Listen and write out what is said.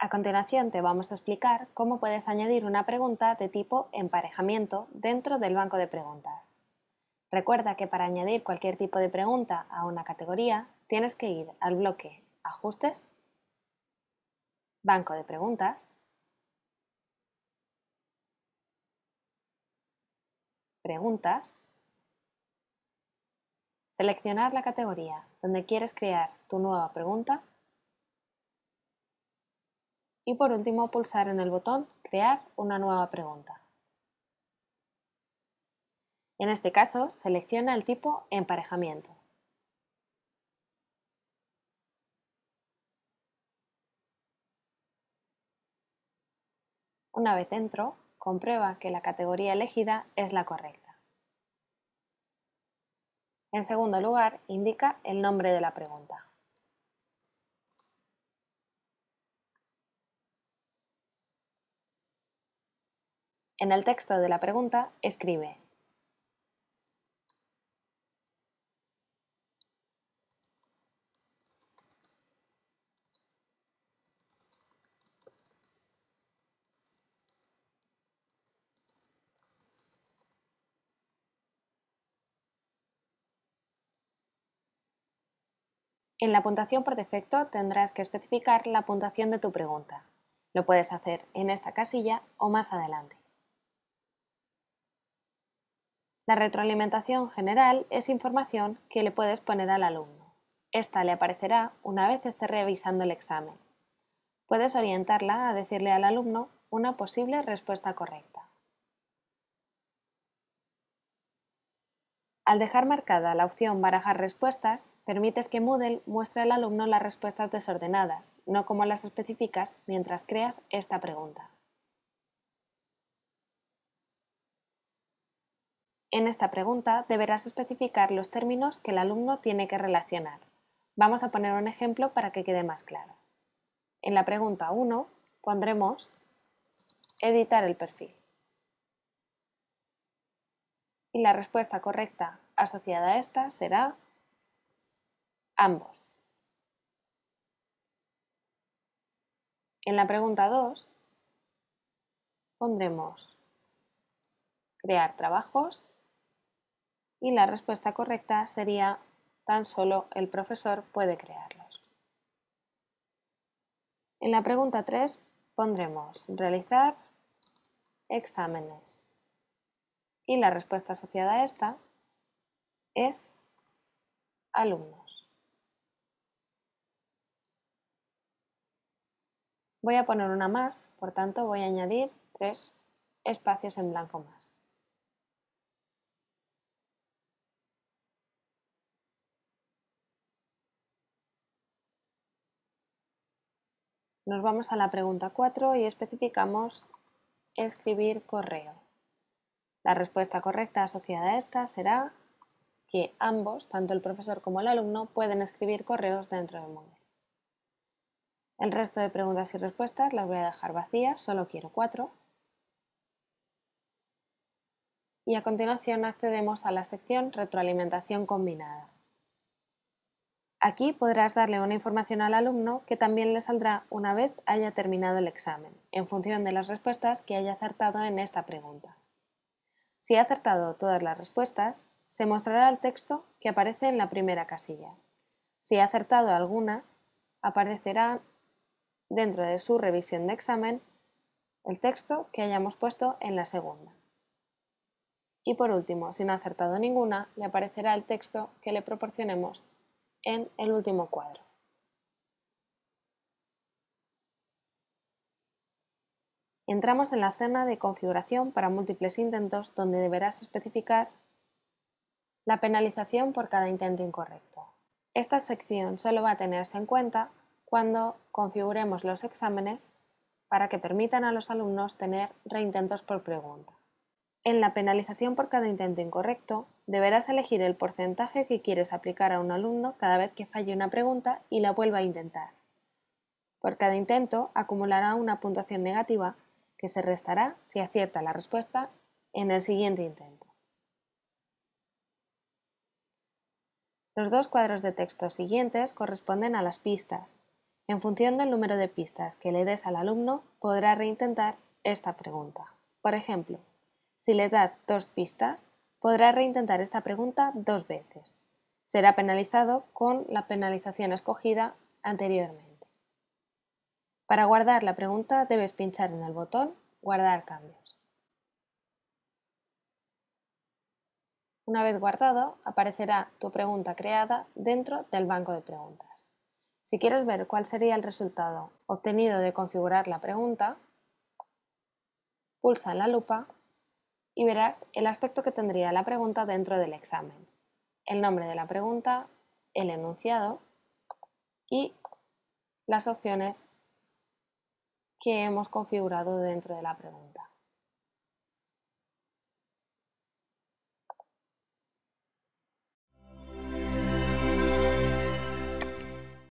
A continuación te vamos a explicar cómo puedes añadir una pregunta de tipo emparejamiento dentro del banco de preguntas. Recuerda que para añadir cualquier tipo de pregunta a una categoría tienes que ir al bloque Ajustes, Banco de preguntas, Preguntas, seleccionar la categoría donde quieres crear tu nueva pregunta y por último pulsar en el botón Crear una nueva pregunta. En este caso, selecciona el tipo Emparejamiento. Una vez dentro, comprueba que la categoría elegida es la correcta. En segundo lugar, indica el nombre de la pregunta. En el texto de la pregunta escribe En la puntuación por defecto tendrás que especificar la puntuación de tu pregunta. Lo puedes hacer en esta casilla o más adelante. La retroalimentación general es información que le puedes poner al alumno. Esta le aparecerá una vez esté revisando el examen. Puedes orientarla a decirle al alumno una posible respuesta correcta. Al dejar marcada la opción Barajar respuestas, permites que Moodle muestre al alumno las respuestas desordenadas, no como las específicas, mientras creas esta pregunta. En esta pregunta deberás especificar los términos que el alumno tiene que relacionar. Vamos a poner un ejemplo para que quede más claro. En la pregunta 1 pondremos editar el perfil. Y la respuesta correcta asociada a esta será ambos. En la pregunta 2 pondremos crear trabajos y la respuesta correcta sería tan solo el profesor puede crearlos. En la pregunta 3 pondremos realizar exámenes y la respuesta asociada a esta es alumnos. Voy a poner una más, por tanto voy a añadir tres espacios en blanco más. Nos vamos a la pregunta 4 y especificamos escribir correo. La respuesta correcta asociada a esta será que ambos, tanto el profesor como el alumno, pueden escribir correos dentro de Moodle. El resto de preguntas y respuestas las voy a dejar vacías, solo quiero cuatro. Y a continuación accedemos a la sección Retroalimentación combinada. Aquí podrás darle una información al alumno que también le saldrá una vez haya terminado el examen, en función de las respuestas que haya acertado en esta pregunta. Si ha acertado todas las respuestas, se mostrará el texto que aparece en la primera casilla. Si ha acertado alguna, aparecerá dentro de su revisión de examen el texto que hayamos puesto en la segunda. Y por último, si no ha acertado ninguna, le aparecerá el texto que le proporcionemos en el último cuadro. Entramos en la zona de configuración para múltiples intentos donde deberás especificar la penalización por cada intento incorrecto. Esta sección solo va a tenerse en cuenta cuando configuremos los exámenes para que permitan a los alumnos tener reintentos por pregunta. En la penalización por cada intento incorrecto, deberás elegir el porcentaje que quieres aplicar a un alumno cada vez que falle una pregunta y la vuelva a intentar. Por cada intento acumulará una puntuación negativa que se restará si acierta la respuesta en el siguiente intento. Los dos cuadros de texto siguientes corresponden a las pistas. En función del número de pistas que le des al alumno, podrá reintentar esta pregunta. Por ejemplo, si le das dos pistas, podrá reintentar esta pregunta dos veces. Será penalizado con la penalización escogida anteriormente. Para guardar la pregunta debes pinchar en el botón Guardar cambios. Una vez guardado, aparecerá tu pregunta creada dentro del banco de preguntas. Si quieres ver cuál sería el resultado obtenido de configurar la pregunta, pulsa en la lupa y verás el aspecto que tendría la pregunta dentro del examen, el nombre de la pregunta, el enunciado y las opciones que hemos configurado dentro de la pregunta.